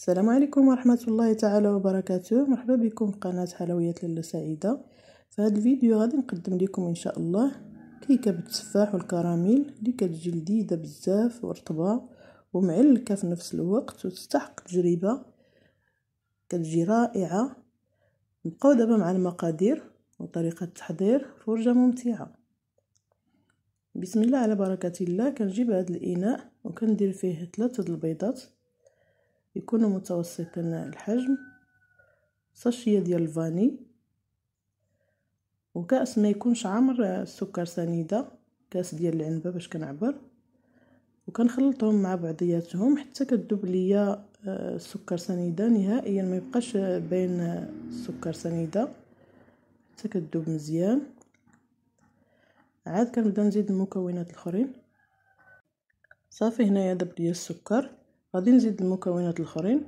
السلام عليكم ورحمة الله تعالى وبركاته مرحبا بكم في قناة حلويات لاله سعيدة في هذا الفيديو غادي نقدم لكم ان شاء الله كيكة بالتفاح والكراميل اللي كتجي لذيذة بزاف ورطبة ومعلكة في نفس الوقت وتستحق تجربة كتجي رائعة نبقاو دابا مع المقادير وطريقة التحضير فرجة ممتعة بسم الله على بركة الله كنجيب هذا الإناء وكندير فيه ثلاثة البيضات يكونوا متوسطين الحجم صاشية ديال الفاني وكأس ما يكونش عامر السكر سنيدة كأس ديال العنبة باش كنعبر وكنخلطهم مع بعضياتهم حتى كدوب ليا آه، السكر سنيدة نهائيا ما يبقاش بين آه، السكر سنيدة حتى كدوب مزيان عاد كنبدا نزيد المكونات الاخرين صافي هنايا داب ليا السكر غادي نزيد المكونات الاخرين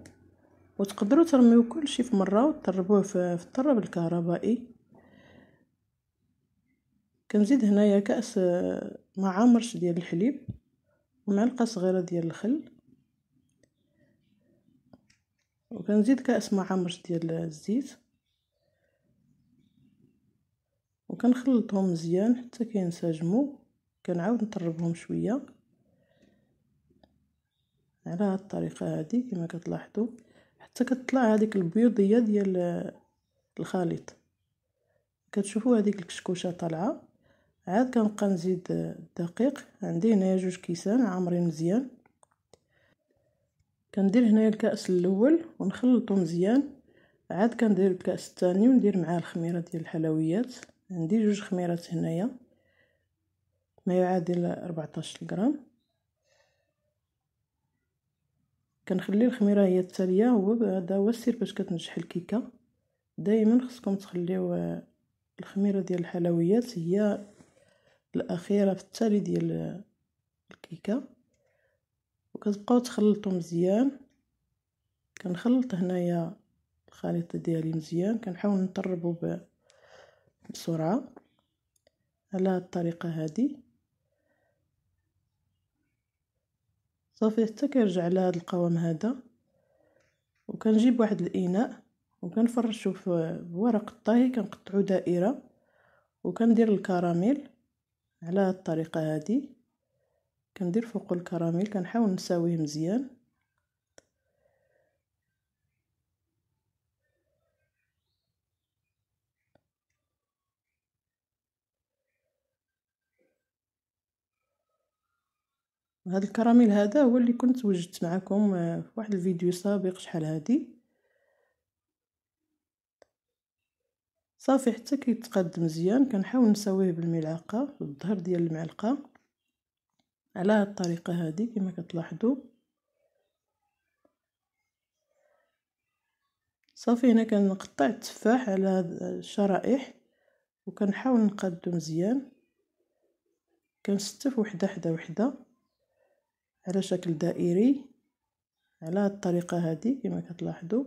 وتقدروا ترميو كلشي في مره وتطربوه في الطراب الكهربائي كنزيد هنايا كاس آه، مع مرش ديال الحليب ومعلقه صغيره ديال الخل وكنزيد كاس معامرش ديال الزيت وكنخلطهم مزيان حتى كينسجموا كنعاود نطربهم شويه على هاد الطريقه هادي كما كتلاحظوا حتى كتطلع هذيك البيضيه ديال الخليط كتشوفوا هذيك الكشكوشه طالعه عاد كنبقى نزيد الدقيق عندي هنايا جوج كيسان عامرين مزيان كندير هنايا الكاس الاول ونخلطو مزيان عاد كندير الكاس الثاني وندير معاه الخميره ديال الحلويات عندي جوج خميرات هنايا ما يعادل 14 غرام كنخلي الخميره هي التاليه هو هذا هو السر باش كتنجح الكيكه دائما خصكم تخليو آه، الخميره ديال الحلويات هي الاخيره في التالي ديال آه، الكيكه وكتبقاو تخلطو مزيان كنخلط هنايا الخليط ديالي مزيان كنحاول نطربو بسرعه على الطريقه هذه صافي حتى كيرجع لهاد القوام هذا وكنجيب واحد الاناء وكنفرشو في ورق الطهي كنقطعو دائره وكندير الكراميل على هاد الطريقه هادي كندير فوقو الكراميل كنحاول نساويه مزيان هاد الكراميل هذا هو اللي كنت وجدت معكم آه، في واحد الفيديو سابق شحال هادي صافي حتى كيتقاد مزيان كنحاول نساويه بالملعقه بالظهر ديال المعلقه على هاد الطريقه هادي كما كتلاحظوا صافي هنا كنقطع التفاح على هاد الشرائح وكنحاول نقادو مزيان كنستف وحده حدا وحده على شكل دائري على هاد الطريقه هذه كما كتلاحظوا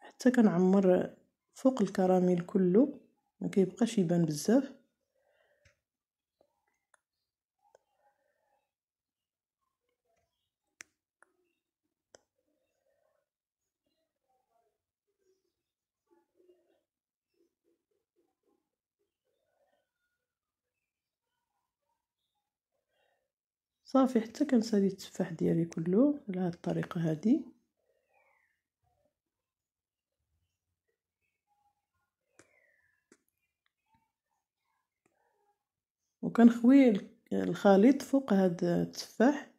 حتى كنعمر فوق الكراميل كله ما كيبقاش يبان بزاف صافي حتى كنسالي التفاح ديالي كله على هاد الطريقه هادي وكنخوي الخليط فوق هاد التفاح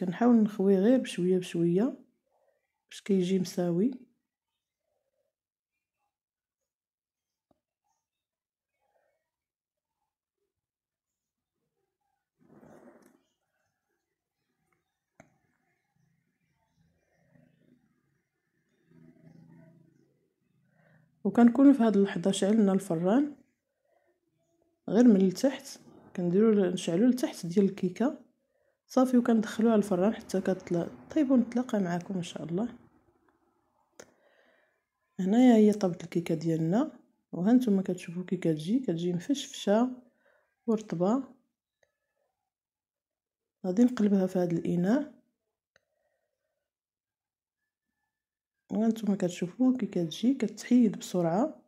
كنحاول نخوي غير بشويه بشويه باش كيجي مساوي وكنكون في هاد اللحظه شعلنا الفران غير من التحت كنديرو نشعلو التحت ديال الكيكه صافي وكندخلوها الفران حتى كتطلع طيب ونتلاقى معكم ان شاء الله هنايا هي طابت الكيكه ديالنا وها نتوما كتشوفوا كي كتجي كتجي مفشفشه ورطبه غادي نقلبها في هذا الاناء وانتم كتشوفوا كي كتجي كتحيد بسرعه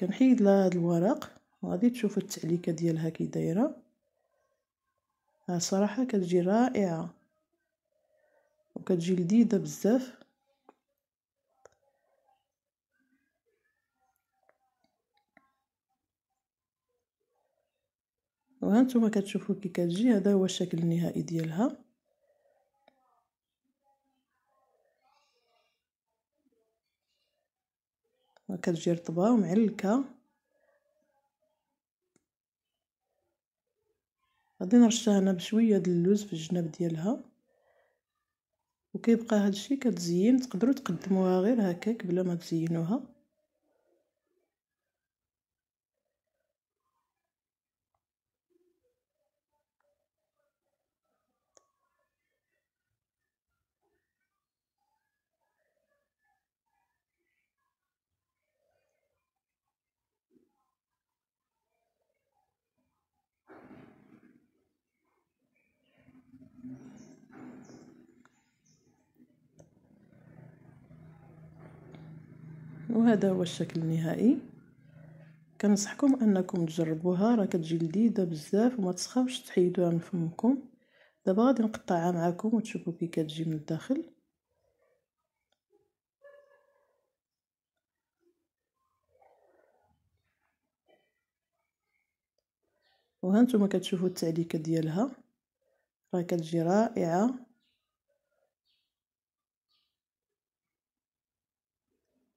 كنحيد لها الورق وغادي تشوفوا التعليكه ديالها كي دايره ها صراحه كتجي رائعه وكتجي لذيذه بزاف وهانتوما كتشوفوا كي كتجي هذا هو الشكل النهائي ديالها كتجي رطبة ومعلكة غادي نرشها هنا بشويه د اللوز في الجناب ديالها وكيبقى هادشي كتزين تقدروا تقدموها غير هكاك بلا ما تزينوها وهذا هو الشكل النهائي كنصحكم انكم تجربوها راه كتجي لذيذه بزاف وما تسخاوش تحيدوها من فمكم دابا غادي نقطعها معكم وتشوفوا كي كتجي من الداخل وهانتوما كتشوفوا التعليكه ديالها راه كتجي رائعه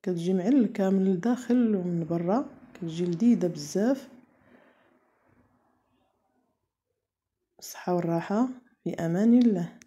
كتجي معلكة كامل الداخل ومن برا كتجي لذيذة بزاف بالصحة والراحة في امان الله